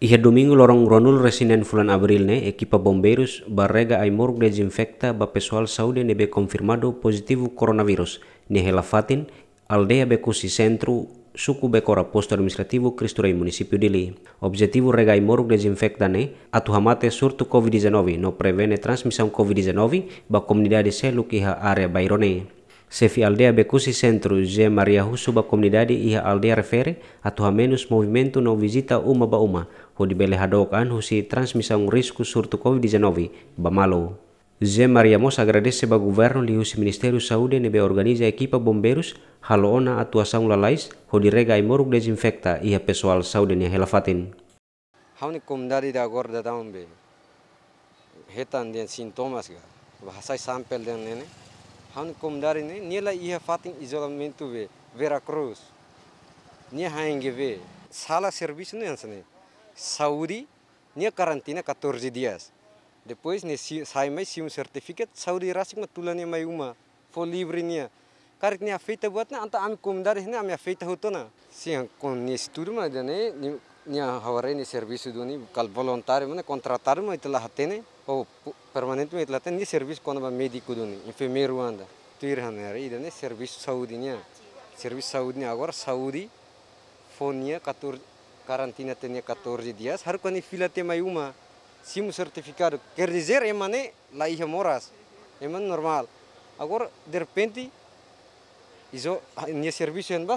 Είχε domingo lorong ronul resinen fulan abril ne equipa bombeiros barrega ai morgue desinfecta ba pessoal saúde nebe confirmado positivo coronavirus ne helafatin aldea becusi centro suku bekora posto administrativo Cristo Rei municipio de Li. Objetivo regai moruk desinfecta ne atuhamate surtu COVID-19 no prevene transmissão COVID-19 ba comunidade selu que iha area bairone. Sefi aldea Bekusi Centro G. Maria Husu ba comunidade iha aldea refere menus movimento no visita uma ba uma hodi bele an husi transmissão um risco surto Covid-19, Bamalo. Zé Maria Moça agradece ao governo e o Ministerio Saúde nebe organiza ekipa bomberus bombeiros haloona atuação lalais hodi rega desinfekta moruk desinfecta e a pessoal saúde ne helafatin. Hauni comdari da gorda daumbe. Hetan dien sintomas ga. Bahasai sampel dien nene. ni komdari ne niela iha fatin isolamento Vera Cruz, Nie hainge ve. Sala serviço ne ansane. Saudi, nia karantina 14 dias. Depois nia sai mai se um certificado, Saudi rasik matula nia mai uma, for livre nia. Cara nia feita buat na anta ami comandar nia ami feita hutona. Sim, com nia estudo mas dane nia hawarai nia servisu duni kal voluntário mane contratar mo itla hatene ou permanente mo itla hatene nia serviço kon ba médico do nia, enfermeiro anda. Tuir hanera idane serviço Saudi nia. Serviço Saudi nia agora Saudi nia 14 karantina tenia 14 dias haru kani fila te mai uma simu sertifikado quer dizer emane la hija moras emane normal agora derpenti. repente iso nia servicio en ba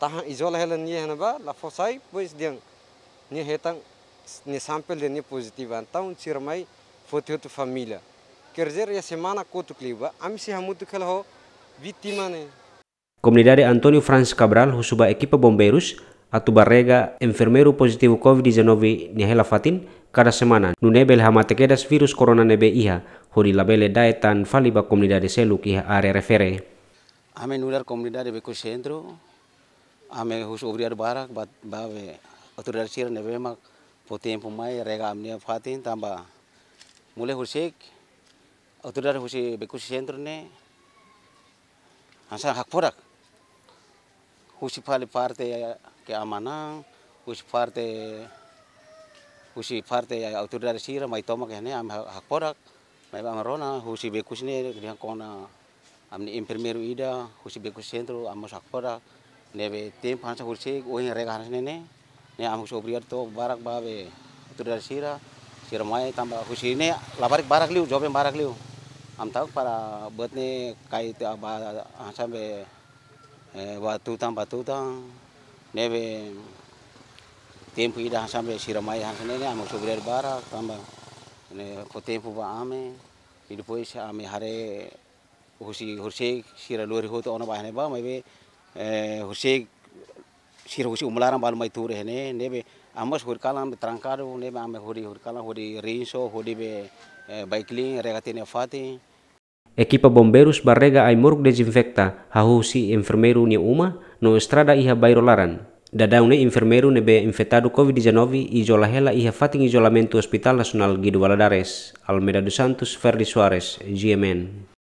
tahan iso la helen nia ba la fosai pois dian nia hetang nia sampel de nia positiva antau cir mai foti otu familia quer dizer ya semana kotu kliba ami si hamutu kelho Vitimane. Komunidade Antonio Franz Cabral, husuba ekipa Bombeiros, atubarrega enfermeru positif COVID-19 ni hela fatin kada semana nunebel nebel hama tekedas virus corona nebe iha hodi labele daetan faliba comunidade seluk iha are refere. Ame nular comunidade beku centro, ame hus obriar barak bat bawe autoridade sir nebe mak tempo pumai rega amnia fatin tamba mule husik autoridade husi beku centro ne asa hak porak husi fali parte keamanan, us parte husi parte ya autoridades sira mai tomak ya ne am porak mai bang rona husi bekus ne dia kona amni infirmero ida husi bekus sentro am hakorak nebe tim pansa husi ohi rega ne ne ne am sobriar to barak babe autoridades sira sira mai tambah husi ne labarik barak liu jobe barak liu am tau para buat ne kait sampai eh, batu tang batu tang nebe tempo ida sambe siramai hasane ne amo sobrer bara tamba ne ko tempo ba ame idu pois ame hare hosi horse sira lori hoto ona bahane ba mebe horse sira hosi umlaram bal mai ture ne nebe amos hor kala ame trankar nebe ame hori hor kalam hori rinso hori be baikling regate ne fati Equipa Bombeiros Barrega Aimorg desinfecta a hosi enfermeiro ni uma no estrada iha bairro laran. Da daune enfermeiro nebe infetado COVID-19 i jola iha fatin isolamento Hospital nasional Guido Valadares, Almeida dos Santos, Ferdi Soares, GMN.